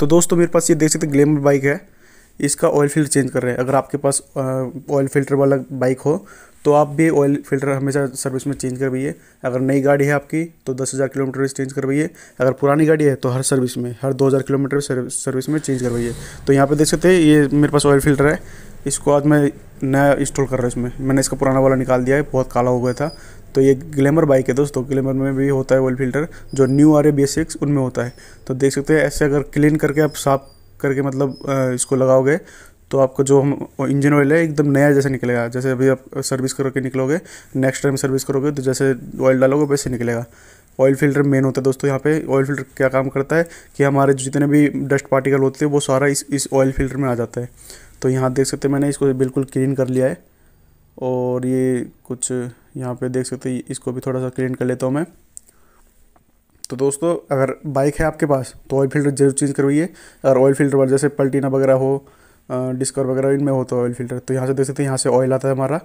तो दोस्तों मेरे पास ये देख सकते ग्लैमर बाइक है इसका ऑयल फिल्टर चेंज कर रहे हैं अगर आपके पास ऑयल फिल्टर वाला बाइक हो तो आप भी ऑयल फिल्टर हमेशा सर्विस में चेंज करवाइए अगर नई गाड़ी है आपकी तो दस हज़ार किलोमीटर चेंज करवाइए अगर पुरानी गाड़ी है तो हर सर्विस में हर दो हज़ार किलोमीटर सर्विस में चेंज करवाइए तो यहाँ पे देख सकते हैं ये मेरे पास ऑयल फिल्टर है इसको आज मैं नया इंस्टॉल कर रहा है इसमें मैंने इसका पुराना वाला निकाल दिया है बहुत काला हो गया था तो ये ग्लैमर बाइक है दोस्तों ग्लैमर में भी होता है ऑयल फिल्टर जो new R A B six उनमें होता है तो देख सकते हैं ऐसे अगर क्लीन करके आप साफ करके मतलब इसको लगाओगे तो आपका जो हम इंजन ऑयल है एकदम नया जैसे निकलेगा जैसे अभी आप सर्विस करके निकलोगे नेक्स्ट टाइम सर्विस करोगे तो जैसे ऑयल डालोगे वैसे निकलेगा ऑयल फिल्टर मेन होता है दोस्तों यहाँ पे ऑयल फिल्टर क्या काम करता है कि हमारे जितने भी डस्ट पार्टिकल होते हैं वो सारा इस इस ऑयल फिल्टर में आ जाता है तो यहाँ देख सकते हैं मैंने इसको बिल्कुल क्लीन कर लिया है और ये कुछ यहाँ पे देख सकते हैं इसको भी थोड़ा सा क्लीन कर लेता हूँ मैं तो दोस्तों अगर बाइक है आपके पास तो ऑयल फिल्टर जरूर चेंज करवाइए अगर ऑयल फिल्टर वाले जैसे पलटीना वगैरह हो डिस्कर वगैरह इनमें होता है ऑयल फिल्टर तो यहाँ से देख सकते हैं यहाँ से ऑयल आता है हमारा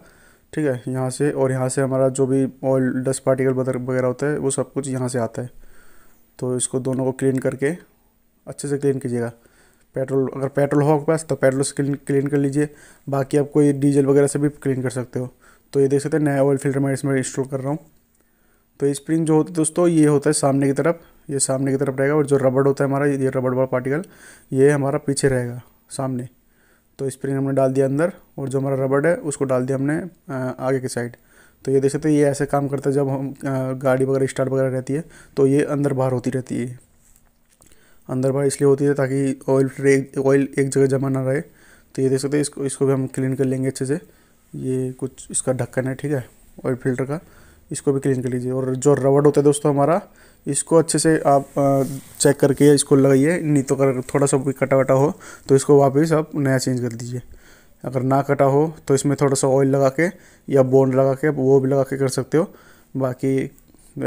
ठीक है यहाँ से और यहाँ से हमारा जो भी ऑयल डस्ट पार्टिकल वगैरह होता है वो सब कुछ यहाँ से आता है तो इसको दोनों को क्लीन करके अच्छे से क्लीन कीजिएगा पेट्रोल अगर पेट्रोल हो आपके पास तो पेट्रोल से क्लीन क्लीन कर लीजिए बाकी आप कोई डीजल वगैरह से भी क्लीन कर सकते हो तो ये देख सकते हैं नया ऑयल फिल्टर मैं इसमें इंस्टॉल कर रहा हूँ तो स्प्रिंग जो होता है दोस्तों ये होता है सामने की तरफ ये सामने की तरफ रहेगा और जो रबड़ होता है हमारा ये रबड़ वाला पार्टिकल ये हमारा पीछे रहेगा सामने तो स्प्रिंग हमने डाल दिया अंदर और जो हमारा रबड़ है उसको डाल दिया हमने आगे की साइड तो ये देख सकते हैं ये ऐसे काम करता है जब हम गाड़ी वगैरह स्टार्ट वगैरह रहती है तो ये अंदर बाहर होती रहती है अंदर बाहर इसलिए होती है ताकि ऑयल ऑयल एक जगह जमा ना रहे तो ये देख सकते हैं इसको इसको भी हम क्लीन कर लेंगे अच्छे से ये कुछ इसका ढक्कन है ठीक है ऑयल फिल्टर का इसको भी क्लीन कर लीजिए और जो रबड़ होता है दोस्तों हमारा इसको अच्छे से आप चेक करके इसको लगाइए नहीं तो अगर थोड़ा सा भी कटा वटा हो तो इसको वापस आप नया चेंज कर दीजिए अगर ना कटा हो तो इसमें थोड़ा सा ऑयल लगा के या बोन लगा के वो भी लगा के कर सकते हो बाकी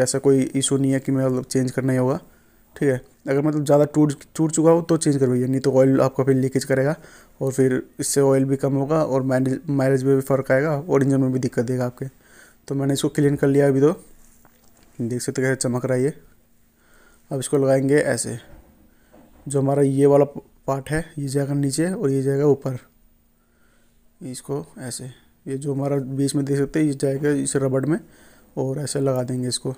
ऐसा कोई इशू नहीं है कि मैं चेंज करना ही होगा ठीक है अगर मतलब ज़्यादा टूट टूट चुका हो तो चेंज करवाइए नहीं तो ऑयल आपका फिर लीकेज करेगा और फिर इससे ऑयल भी कम होगा और माइलेज माइलेज में भी फ़र्क आएगा और इंजन में भी दिक्कत देगा आपके तो मैंने इसको क्लीन कर लिया अभी तो देख सकते कैसे चमक रहा है ये अब इसको लगाएंगे ऐसे जो हमारा ये वाला पार्ट है ये जाएगा नीचे और ये जाएगा ऊपर इसको ऐसे ये जो हमारा बीच में देख सकते हैं ये जाएगा इस रबड़ में और ऐसे लगा देंगे इसको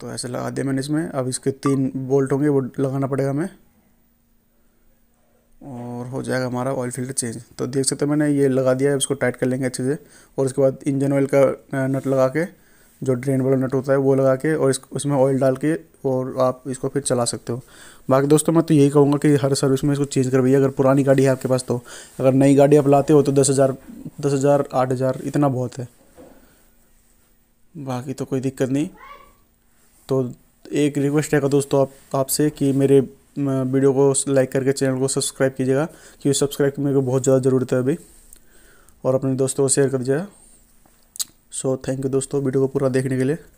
तो ऐसे लगा दिया मैंने इसमें अब इसके तीन बोल्ट होंगे वो लगाना पड़ेगा हमें और हो जाएगा हमारा ऑयल फिल्टर चेंज तो देख सकते हो मैंने ये लगा दिया है इसको टाइट कर लेंगे अच्छे से और उसके बाद इंजन ऑयल का नट लगा के जो ड्रेन वाला नट होता है वो लगा के और इस उसमें ऑयल डाल के और आप इसको फिर चला सकते हो बाकी दोस्तों मैं तो यही कहूँगा कि हर सर्विस में इसको चेंज करवाइए अगर पुरानी गाड़ी है आपके पास तो अगर नई गाड़ी आप लाते हो तो दस हज़ार दस हज़ार आठ हज़ार इतना बहुत है बाकी तो कोई दिक्कत नहीं तो एक रिक्वेस्ट है दोस्तों आप आपसे कि मेरे वीडियो को लाइक करके चैनल को सब्सक्राइब कीजिएगा क्योंकि सब्सक्राइब की मेरे को बहुत ज़्यादा ज़रूरत है अभी और अपने दोस्तों को शेयर कर दीजिएगा सो थैंक यू दोस्तों वीडियो को पूरा देखने के लिए